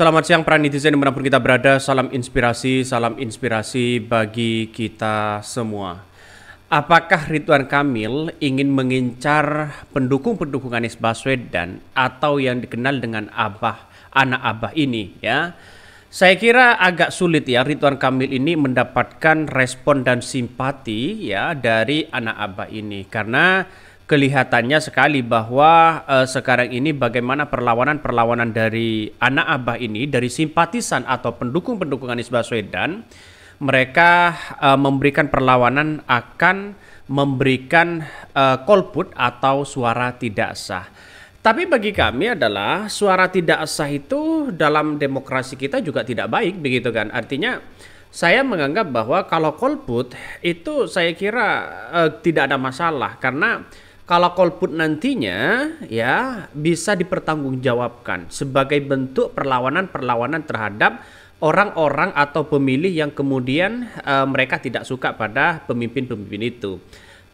Selamat siang para netizen dimanapun kita berada, salam inspirasi, salam inspirasi bagi kita semua. Apakah Ridwan Kamil ingin mengincar pendukung-pendukung Anies Baswedan atau yang dikenal dengan Abah, anak Abah ini ya? Saya kira agak sulit ya Ridwan Kamil ini mendapatkan respon dan simpati ya dari anak Abah ini karena kelihatannya sekali bahwa uh, sekarang ini bagaimana perlawanan-perlawanan dari anak Abah ini dari simpatisan atau pendukung-pendukung Anies Baswedan mereka uh, memberikan perlawanan akan memberikan uh, atau suara tidak sah. Tapi bagi kami adalah suara tidak sah itu dalam demokrasi kita juga tidak baik begitu kan. Artinya saya menganggap bahwa kalau kolput itu saya kira uh, tidak ada masalah karena kalau kolput nantinya ya bisa dipertanggungjawabkan sebagai bentuk perlawanan-perlawanan terhadap orang-orang atau pemilih yang kemudian e, mereka tidak suka pada pemimpin-pemimpin itu.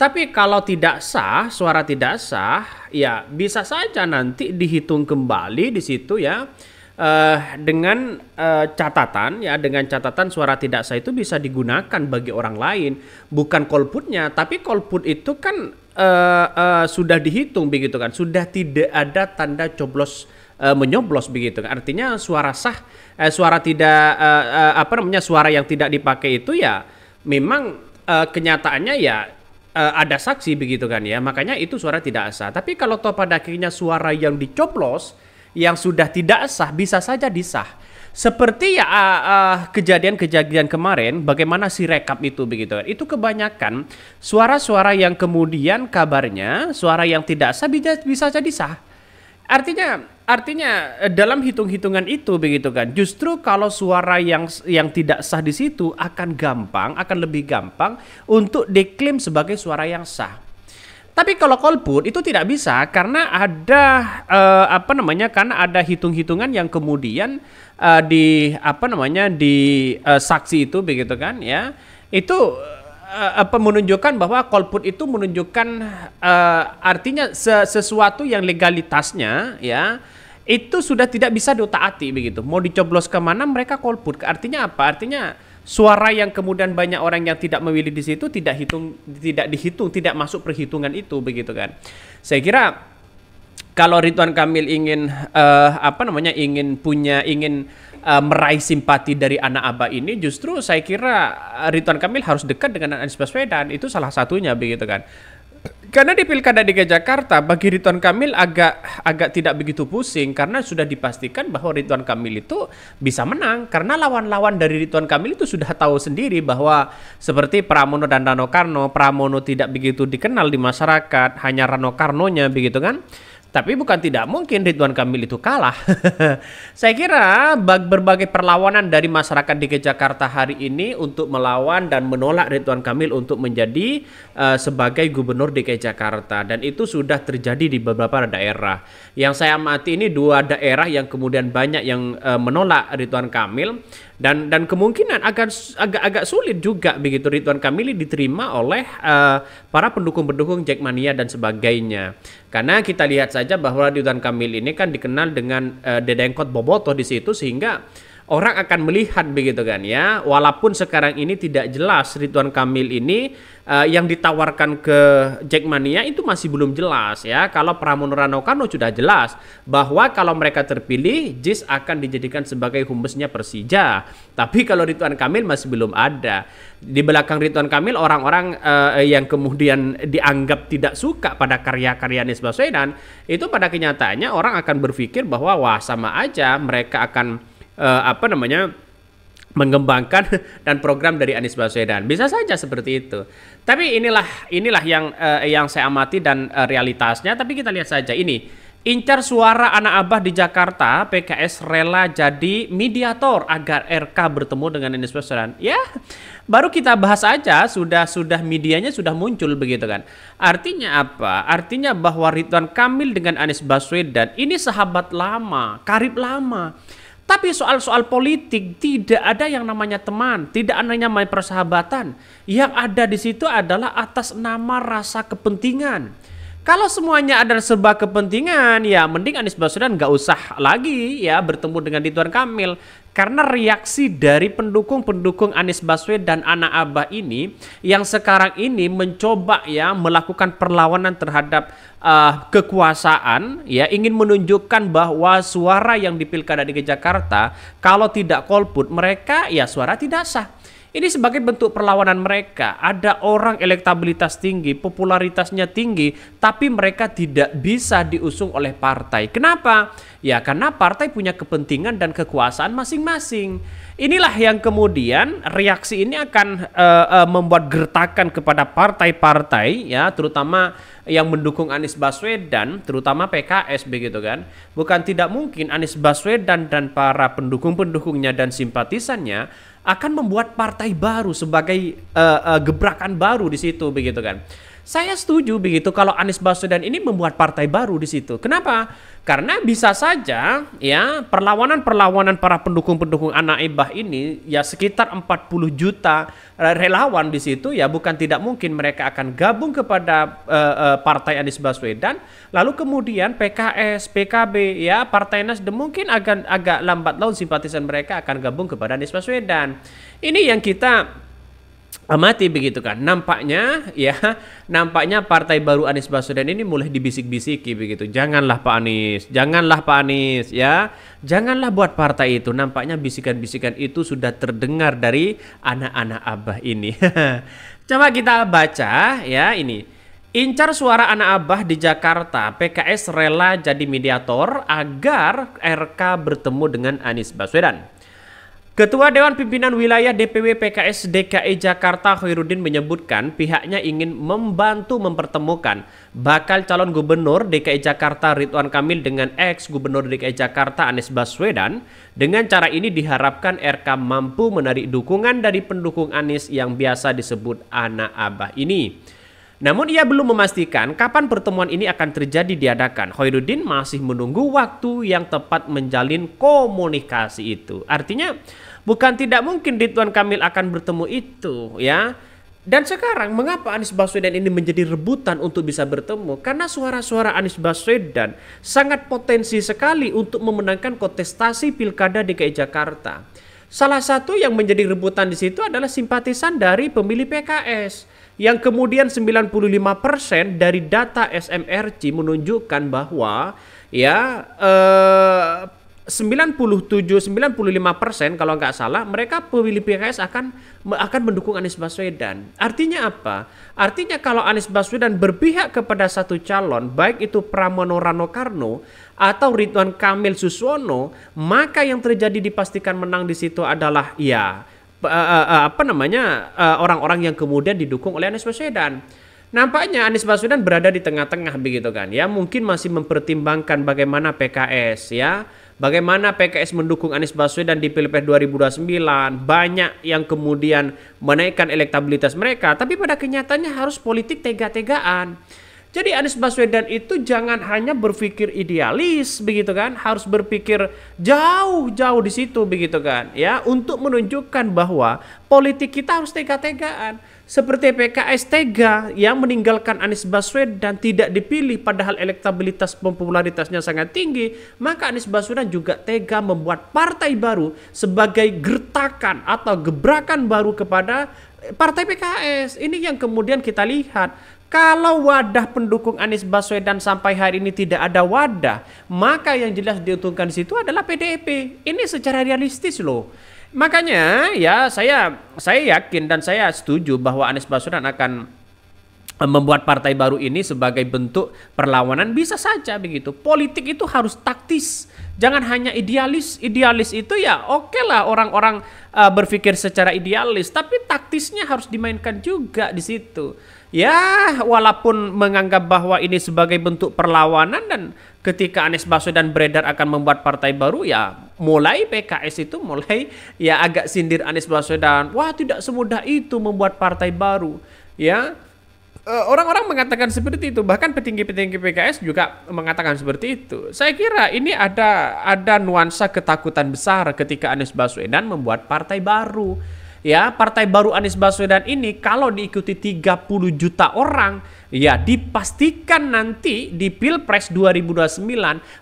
Tapi kalau tidak sah, suara tidak sah, ya bisa saja nanti dihitung kembali di situ ya uh, dengan uh, catatan ya dengan catatan suara tidak sah itu bisa digunakan bagi orang lain bukan kolputnya tapi kolput itu kan uh, uh, sudah dihitung begitu kan, sudah tidak ada tanda coblos uh, menyoblos begitu kan. Artinya suara sah, uh, suara tidak uh, uh, apa namanya suara yang tidak dipakai itu ya memang uh, kenyataannya ya uh, ada saksi begitu kan ya. Makanya itu suara tidak sah. Tapi kalau toh pada akhirnya suara yang dicoblos yang sudah tidak sah bisa saja disah. Seperti ya ah, ah, kejadian-kejadian uh, uh, kemarin, bagaimana si rekap itu begitu? Itu kebanyakan suara-suara yang kemudian kabarnya suara yang tidak sah bisa bisa jadi sah. Artinya artinya eh, dalam hitung-hitungan itu begitu kan. Justru kalau suara yang yang tidak sah di situ akan gampang, akan lebih gampang untuk diklaim sebagai suara yang sah. Tapi kalau golput itu tidak bisa karena ada uh, apa namanya karena ada hitung-hitungan yang kemudian uh, di apa namanya di uh, saksi itu begitu kan ya itu apa menunjukkan bahwa golput itu menunjukkan uh, artinya sesuatu yang legalitasnya ya itu sudah tidak bisa ditaati begitu mau dicoblos kemana mereka golput artinya apa artinya suara yang kemudian banyak orang yang tidak memilih di situ tidak hitung tidak dihitung tidak masuk perhitungan itu begitu kan saya kira kalau Ridwan Kamil ingin uh, apa namanya ingin punya ingin uh, meraih simpati dari anak abah ini justru saya kira Ridwan Kamil harus dekat dengan Anies Baswedan itu salah satunya begitu kan karena di Pilkada DKI Jakarta bagi Ridwan Kamil agak agak tidak begitu pusing karena sudah dipastikan bahwa Ridwan Kamil itu bisa menang karena lawan-lawan dari Ridwan Kamil itu sudah tahu sendiri bahwa seperti Pramono dan Rano Karno, Pramono tidak begitu dikenal di masyarakat, hanya Rano Karnonya begitu kan. Tapi bukan tidak mungkin Ridwan Kamil itu kalah. Saya kira berbagai perlawanan dari masyarakat DKI Jakarta hari ini untuk melawan dan menolak Ridwan Kamil untuk menjadi uh, sebagai gubernur DKI Jakarta dan itu sudah terjadi di beberapa daerah. Yang saya amati ini dua daerah yang kemudian banyak yang uh, menolak Ridwan Kamil dan dan kemungkinan akan agak-agak sulit juga begitu Ridwan Kamil diterima oleh uh, para pendukung-pendukung Jackmania dan sebagainya. Karena kita lihat saja bahwa Ridwan Kamil ini kan dikenal dengan uh, dedengkot bobotoh di situ sehingga orang akan melihat begitu kan ya. Walaupun sekarang ini tidak jelas Ridwan Kamil ini uh, yang ditawarkan ke Jackmania itu masih belum jelas ya. Kalau Pramono Kano sudah jelas bahwa kalau mereka terpilih JIS akan dijadikan sebagai humbesnya Persija. Tapi kalau Ridwan Kamil masih belum ada. Di belakang Ridwan Kamil orang-orang uh, yang kemudian dianggap tidak suka pada karya-karya Anies Baswedan itu pada kenyataannya orang akan berpikir bahwa wah sama aja mereka akan uh, apa namanya mengembangkan dan program dari Anies Baswedan. Bisa saja seperti itu. Tapi inilah inilah yang uh, yang saya amati dan uh, realitasnya. Tapi kita lihat saja ini. Incar suara anak abah di Jakarta, PKS rela jadi mediator agar RK bertemu dengan Anies Baswedan. Ya, baru kita bahas aja sudah sudah medianya sudah muncul begitu kan. Artinya apa? Artinya bahwa Ridwan Kamil dengan Anies Baswedan ini sahabat lama, karib lama. Tapi soal-soal politik tidak ada yang namanya teman, tidak ada yang namanya persahabatan. Yang ada di situ adalah atas nama rasa kepentingan. Kalau semuanya ada serba kepentingan, ya mending Anies Baswedan nggak usah lagi ya bertemu dengan Ridwan Kamil. Karena reaksi dari pendukung-pendukung Anies Baswedan anak Abah ini yang sekarang ini mencoba ya melakukan perlawanan terhadap uh, kekuasaan ya ingin menunjukkan bahwa suara yang di Pilkada DKI Jakarta kalau tidak kolput mereka ya suara tidak sah. Ini sebagai bentuk perlawanan mereka. Ada orang elektabilitas tinggi, popularitasnya tinggi, tapi mereka tidak bisa diusung oleh partai. Kenapa? Ya karena partai punya kepentingan dan kekuasaan masing-masing. Inilah yang kemudian reaksi ini akan uh, uh, membuat gertakan kepada partai-partai ya, terutama yang mendukung Anies Baswedan, terutama PKS begitu kan. Bukan tidak mungkin Anies Baswedan dan para pendukung-pendukungnya dan simpatisannya akan membuat partai baru sebagai uh, uh, gebrakan baru di situ begitu kan. Saya setuju begitu kalau Anies Baswedan ini membuat partai baru di situ. Kenapa? Karena bisa saja ya perlawanan-perlawanan para pendukung-pendukung anak ibah ini ya sekitar 40 juta eh, relawan di situ ya bukan tidak mungkin mereka akan gabung kepada uh, uh, partai Anies Baswedan lalu kemudian PKS, PKB ya Partai Nasdem mungkin agak agak lambat laun simpatisan mereka akan gabung kepada Anies Baswedan. Ini yang kita amati begitu kan. Nampaknya ya, nampaknya partai baru Anies Baswedan ini mulai dibisik-bisiki begitu. Janganlah Pak Anies, janganlah Pak Anies ya. Janganlah buat partai itu. Nampaknya bisikan-bisikan itu sudah terdengar dari anak-anak Abah ini. Coba kita baca ya ini. Incar suara anak Abah di Jakarta, PKS rela jadi mediator agar RK bertemu dengan Anies Baswedan. Ketua Dewan Pimpinan Wilayah DPW PKS DKI e Jakarta Khairuddin menyebutkan pihaknya ingin membantu mempertemukan bakal calon gubernur DKI e Jakarta Ridwan Kamil dengan ex-gubernur DKI e Jakarta Anies Baswedan. Dengan cara ini diharapkan RK mampu menarik dukungan dari pendukung Anies yang biasa disebut anak abah ini. Namun ia belum memastikan kapan pertemuan ini akan terjadi diadakan. Khairuddin masih menunggu waktu yang tepat menjalin komunikasi itu. Artinya bukan tidak mungkin Ridwan Kamil akan bertemu itu ya. Dan sekarang mengapa Anies Baswedan ini menjadi rebutan untuk bisa bertemu? Karena suara-suara Anies Baswedan sangat potensi sekali untuk memenangkan kontestasi Pilkada DKI Jakarta. Salah satu yang menjadi rebutan di situ adalah simpatisan dari pemilih PKS yang kemudian 95% dari data SMRC menunjukkan bahwa ya eh, 97 95% kalau nggak salah mereka pemilih PKS akan akan mendukung Anies Baswedan. Artinya apa? Artinya kalau Anies Baswedan berpihak kepada satu calon baik itu Pramono Rano Karno atau Ridwan Kamil Suswono, maka yang terjadi dipastikan menang di situ adalah ya uh, uh, apa namanya orang-orang uh, yang kemudian didukung oleh Anies Baswedan. Nampaknya Anies Baswedan berada di tengah-tengah begitu kan. Ya mungkin masih mempertimbangkan bagaimana PKS ya. Bagaimana PKS mendukung Anies Baswedan di Pilpres 2029. Banyak yang kemudian menaikkan elektabilitas mereka. Tapi pada kenyataannya harus politik tega-tegaan. Jadi Anies Baswedan itu jangan hanya berpikir idealis begitu kan, harus berpikir jauh-jauh di situ begitu kan, ya untuk menunjukkan bahwa politik kita harus tega-tegaan. Seperti PKS tega yang meninggalkan Anies Baswedan tidak dipilih padahal elektabilitas popularitasnya sangat tinggi, maka Anies Baswedan juga tega membuat partai baru sebagai gertakan atau gebrakan baru kepada eh, partai PKS. Ini yang kemudian kita lihat kalau wadah pendukung Anies Baswedan sampai hari ini tidak ada wadah, maka yang jelas diuntungkan di situ adalah PDIP. Ini secara realistis loh. Makanya ya saya saya yakin dan saya setuju bahwa Anies Baswedan akan eh, membuat partai baru ini sebagai bentuk perlawanan bisa saja begitu. Politik itu harus taktis, jangan hanya idealis. Idealis itu ya oke okay lah orang-orang uh, berpikir secara idealis, tapi taktisnya harus dimainkan juga di situ ya walaupun menganggap bahwa ini sebagai bentuk perlawanan dan ketika Anies Baswedan beredar akan membuat partai baru ya mulai PKS itu mulai ya agak sindir Anies Baswedan wah tidak semudah itu membuat partai baru ya e, orang-orang mengatakan seperti itu bahkan petinggi-petinggi PKS juga mengatakan seperti itu saya kira ini ada ada nuansa ketakutan besar ketika Anies Baswedan membuat partai baru ya partai baru Anies Baswedan ini kalau diikuti 30 juta orang ya dipastikan nanti di Pilpres 2029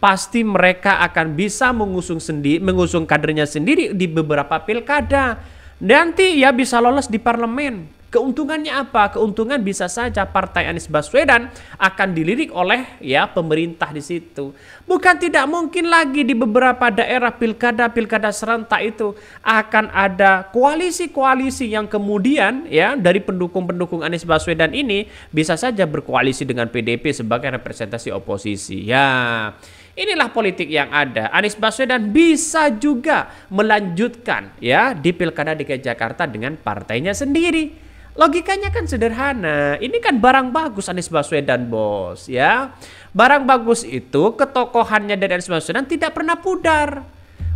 pasti mereka akan bisa mengusung sendiri mengusung kadernya sendiri di beberapa pilkada nanti ya bisa lolos di parlemen Keuntungannya apa? Keuntungan bisa saja partai Anies Baswedan akan dilirik oleh ya pemerintah di situ. Bukan tidak mungkin lagi di beberapa daerah pilkada-pilkada serentak itu akan ada koalisi-koalisi yang kemudian ya dari pendukung-pendukung Anies Baswedan ini bisa saja berkoalisi dengan PDP sebagai representasi oposisi. Ya. Inilah politik yang ada. Anies Baswedan bisa juga melanjutkan ya di Pilkada DKI Jakarta dengan partainya sendiri. Logikanya kan sederhana. Ini kan barang bagus Anies Baswedan, Bos, ya. Barang bagus itu ketokohannya dari Anies Baswedan tidak pernah pudar.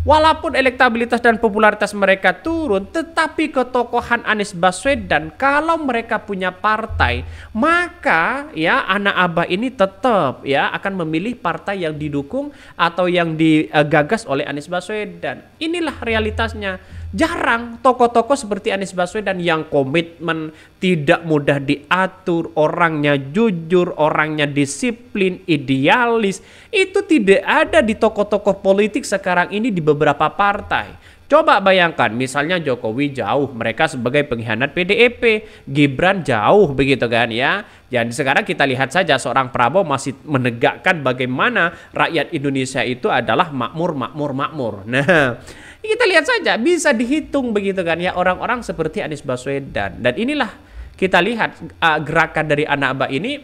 Walaupun elektabilitas dan popularitas mereka turun, tetapi ketokohan Anies Baswedan kalau mereka punya partai, maka ya anak abah ini tetap ya akan memilih partai yang didukung atau yang digagas oleh Anies Baswedan. Inilah realitasnya jarang tokoh-tokoh seperti Anies Baswedan yang komitmen tidak mudah diatur, orangnya jujur, orangnya disiplin, idealis. Itu tidak ada di tokoh-tokoh politik sekarang ini di beberapa partai. Coba bayangkan, misalnya Jokowi jauh, mereka sebagai pengkhianat PDIP, Gibran jauh begitu kan ya. Jadi sekarang kita lihat saja seorang Prabowo masih menegakkan bagaimana rakyat Indonesia itu adalah makmur, makmur, makmur. Nah, Ya, kita lihat saja bisa dihitung begitu kan ya orang-orang seperti Anies Baswedan dan inilah kita lihat uh, gerakan dari anak abah ini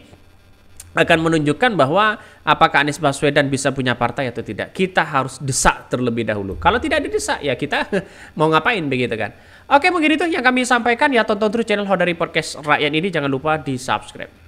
akan menunjukkan bahwa apakah Anies Baswedan bisa punya partai atau tidak. Kita harus desak terlebih dahulu. Kalau tidak didesak ya kita mau ngapain begitu kan. Oke mungkin itu yang kami sampaikan ya tonton terus channel Hodari Podcast Rakyat ini jangan lupa di subscribe.